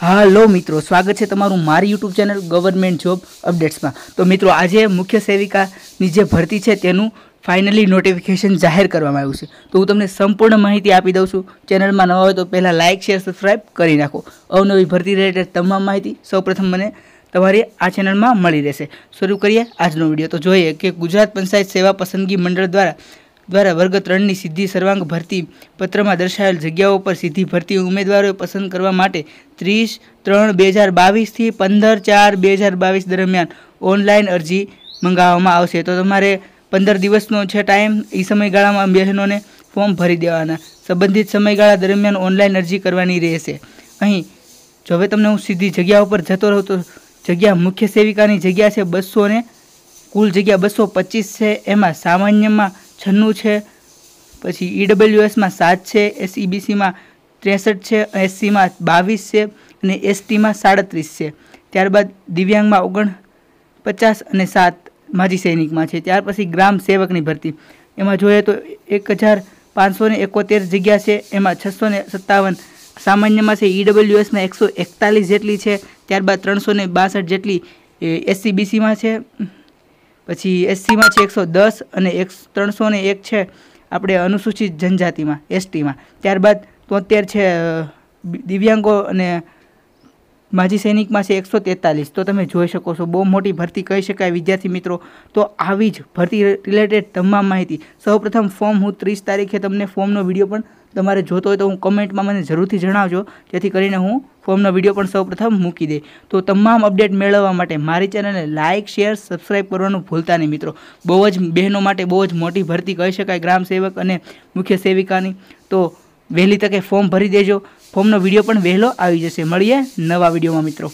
હાલો મિત્રો સ્વાગત છે તમારું મારી યુટ્યુબ ચેનલ ગવર્મેન્ટ જોબ અપડેટ્સમાં તો મિત્રો આજે મુખ્ય સેવિકાની જે ભરતી છે તેનું ફાઇનલી નોટિફિકેશન જાહેર કરવામાં આવ્યું છે તો હું તમને સંપૂર્ણ માહિતી આપી દઉં છું ચેનલમાં નવા હોય તો પહેલાં લાઇક શેર સબસ્ક્રાઈબ કરી નાખો અવનવી ભરતી રિલેટેડ તમામ માહિતી સૌપ્રથમ મને તમારી આ ચેનલમાં મળી રહેશે શરૂ કરીએ આજનો વિડીયો તો જોઈએ કે ગુજરાત પંચાયત સેવા પસંદગી મંડળ દ્વારા દ્વારા વર્ગ ત્રણની સીધી સર્વાંગ ભરતી પત્રમાં દર્શાવેલ જગ્યાઓ પર સીધી ભરતી ઉમેદવારોએ પસંદ કરવા માટે ત્રીસ ત્રણ બે હજાર બાવીસથી પંદર ચાર બે હજાર બાવીસ દરમિયાન ઓનલાઈન અરજી મંગાવવામાં આવશે તો તમારે પંદર દિવસનો છે ટાઈમ એ સમયગાળામાં બહેનોને ફોર્મ ભરી દેવાના સંબંધિત સમયગાળા દરમિયાન ઓનલાઈન અરજી કરવાની રહેશે અહીં જો હવે તમને હું સીધી જગ્યા ઉપર જતો રહું તો જગ્યા મુખ્ય સેવિકાની જગ્યા છે બસો ને કુલ જગ્યા બસો પચીસ છે એમાં સામાન્યમાં છન્નું છે પછી ઈડબ્લ્યુએસમાં e સાત છે એસઈબીસીમાં e ત્રેસઠ છે એસસીમાં બાવીસ છે અને એસટીમાં સાડત્રીસ છે ત્યારબાદ દિવ્યાંગમાં ઓગણ પચાસ અને સાત માજી સૈનિકમાં છે ત્યાર પછી ગ્રામ સેવકની ભરતી એમાં જોઈએ તો એક હજાર પાંચસો ને એકોતેર જગ્યા છે એમાં છસો ને સત્તાવન સામાન્યમાં છે ઈડબ્લ્યુએસમાં e એકસો એકતાલીસ જેટલી છે ત્યારબાદ ત્રણસો ને બાસઠ જેટલી એસસીબીસીમાં છે પછી એસસીમાં છે એકસો દસ અને એક ત્રણસો ને એક છે આપણે અનુસૂચિત જનજાતિમાં એસટીમાં ત્યારબાદ તોતેર છે દિવ્યાંગો અને માજી સૈનિકમાં છે એકસો તેતાલીસ તો તમે જોઈ શકો છો બહુ મોટી ભરતી કહી શકાય વિદ્યાર્થી મિત્રો તો આવી જ ભરતી રિલેટેડ તમામ માહિતી સૌપ્રથમ ફોર્મ હું ત્રીસ તારીખે તમને ફોર્મનો વિડીયો પણ તમારે જોતો હોય તો હું કમેન્ટમાં મને જરૂરથી જણાવજો જેથી કરીને હું ફોર્મનો વિડીયો પણ સૌપ્રથમ મૂકી દે તો તમામ અપડેટ મેળવવા માટે મારી ચેનલને લાઇક શેર સબસ્ક્રાઈબ કરવાનું ભૂલતા નહીં મિત્રો બહુ જ બહેનો માટે બહુ જ મોટી ભરતી કહી શકાય ગ્રામ સેવક અને મુખ્ય સેવિકાની તો વહેલી તકે ફોર્મ ભરી દેજો ફોર્મનો વિડીયો પણ વહેલો આવી જશે મળીએ નવા વિડીયોમાં મિત્રો